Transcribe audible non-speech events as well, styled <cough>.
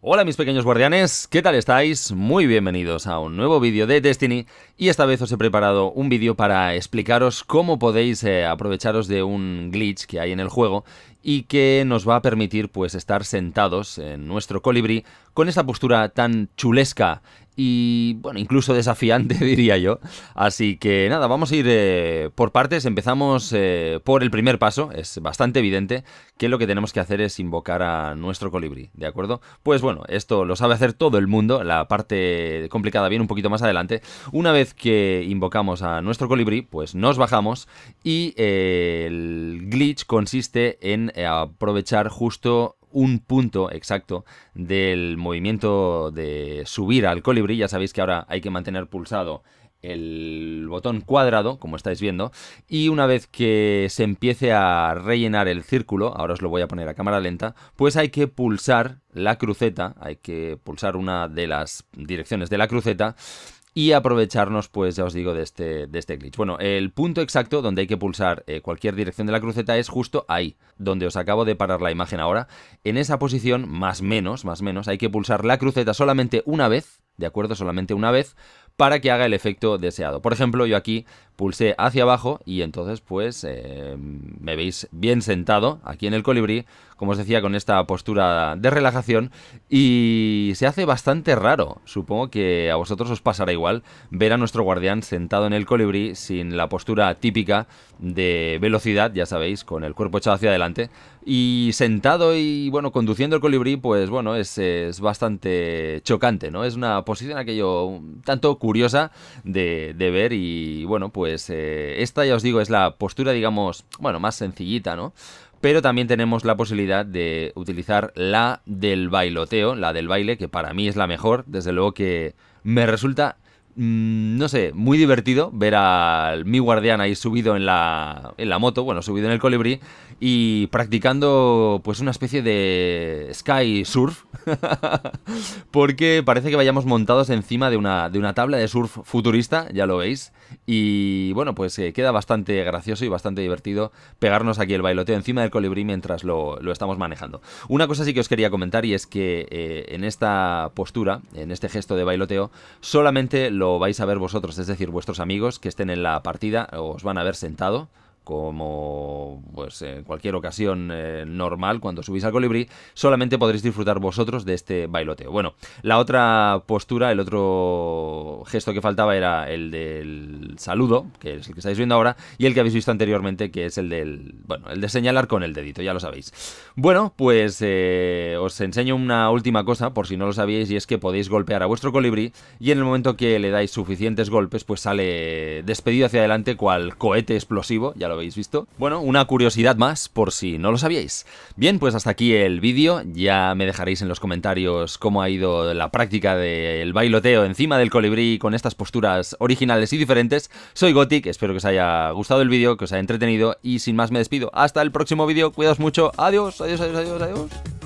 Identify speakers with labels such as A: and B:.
A: Hola mis pequeños guardianes, ¿qué tal estáis? Muy bienvenidos a un nuevo vídeo de Destiny y esta vez os he preparado un vídeo para explicaros cómo podéis eh, aprovecharos de un glitch que hay en el juego y que nos va a permitir pues estar sentados en nuestro colibrí con esta postura tan chulesca y bueno, incluso desafiante <laughs> diría yo. Así que nada, vamos a ir eh, por partes. Empezamos eh, por el primer paso. Es bastante evidente que lo que tenemos que hacer es invocar a nuestro colibrí, ¿de acuerdo? Pues bueno, esto lo sabe hacer todo el mundo. La parte complicada viene un poquito más adelante. Una vez que invocamos a nuestro colibrí, pues nos bajamos y eh, el glitch consiste en aprovechar justo un punto exacto del movimiento de subir al colibrí. Ya sabéis que ahora hay que mantener pulsado el botón cuadrado, como estáis viendo, y una vez que se empiece a rellenar el círculo, ahora os lo voy a poner a cámara lenta, pues hay que pulsar la cruceta, hay que pulsar una de las direcciones de la cruceta y aprovecharnos, pues ya os digo, de este, de este glitch. Bueno, el punto exacto donde hay que pulsar eh, cualquier dirección de la cruceta es justo ahí, donde os acabo de parar la imagen ahora. En esa posición, más menos, más menos, hay que pulsar la cruceta solamente una vez, ¿de acuerdo? Solamente una vez, para que haga el efecto deseado. Por ejemplo, yo aquí pulsé hacia abajo y entonces pues eh, me veis bien sentado aquí en el colibrí, como os decía, con esta postura de relajación y se hace bastante raro. Supongo que a vosotros os pasará igual ver a nuestro guardián sentado en el colibrí sin la postura típica de velocidad, ya sabéis, con el cuerpo echado hacia adelante y sentado y bueno, conduciendo el colibrí, pues bueno, es, bastante chocante, ¿no? Es una posición aquello tanto curiosa de ver y bueno, pues pues, eh, esta ya os digo es la postura, digamos, bueno, más sencillita, ¿no? Pero también tenemos la posibilidad de utilizar la del bailoteo, la del baile, que para mí es la mejor, desde luego que me resulta Mm, no sé, muy divertido ver al mi guardián ahí subido en la, en la moto, bueno, subido en el colibrí y practicando pues una especie de sky surf, <laughs> porque parece que vayamos montados encima de una, de una tabla de surf futurista, ya lo veis, y bueno, pues eh, queda bastante gracioso y bastante divertido pegarnos aquí el bailoteo encima del colibrí mientras lo, estamos manejando. Una cosa sí que os quería comentar y es que eh, en esta postura, en este gesto de bailoteo, solamente lo vais a ver vosotros, es decir, vuestros amigos que estén en la partida os van a ver sentado como pues en cualquier ocasión eh, normal cuando subís al colibrí, solamente podréis disfrutar vosotros de este bailoteo. Bueno, la otra postura, el otro gesto que faltaba era el del saludo, que es el que estáis viendo ahora, y el que habéis visto anteriormente, que es el del, bueno, el de señalar con el dedito, ya lo sabéis. Bueno, pues eh, os enseño una última cosa, por si no lo sabíais, y es que podéis golpear a vuestro colibrí y en el momento que le dais suficientes golpes, pues sale despedido hacia adelante cual cohete explosivo, ya lo habéis visto. Bueno, una curiosidad más por si no lo sabíais. Bien, pues hasta aquí el vídeo. Ya me dejaréis en los comentarios cómo ha ido la práctica del bailoteo encima del colibrí con estas posturas originales y diferentes. Soy Gothic, espero que os haya gustado el vídeo, que os haya entretenido y sin más me despido. Hasta el próximo vídeo, cuidaos mucho. Adiós, adiós, adiós, adiós, adiós.